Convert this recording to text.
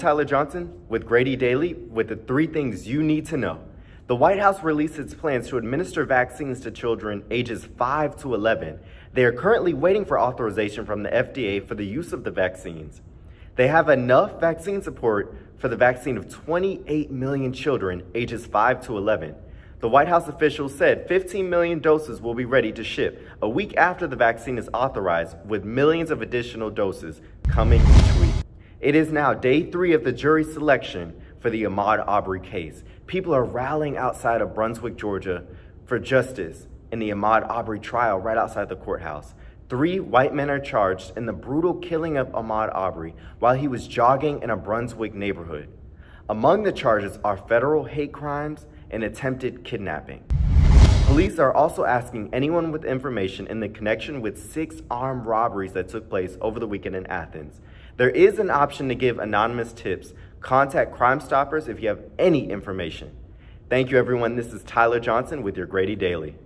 Tyler Johnson with Grady Daily with the three things you need to know. The White House released its plans to administer vaccines to children ages 5 to 11. They are currently waiting for authorization from the FDA for the use of the vaccines. They have enough vaccine support for the vaccine of 28 million children ages 5 to 11. The White House officials said 15 million doses will be ready to ship a week after the vaccine is authorized, with millions of additional doses coming each week. It is now day three of the jury selection for the Ahmaud Aubrey case. People are rallying outside of Brunswick, Georgia for justice in the Ahmaud Aubrey trial right outside the courthouse. Three white men are charged in the brutal killing of Ahmaud Aubrey while he was jogging in a Brunswick neighborhood. Among the charges are federal hate crimes and attempted kidnapping. Police are also asking anyone with information in the connection with six armed robberies that took place over the weekend in Athens. There is an option to give anonymous tips. Contact Crime Stoppers if you have any information. Thank you, everyone. This is Tyler Johnson with your Grady Daily.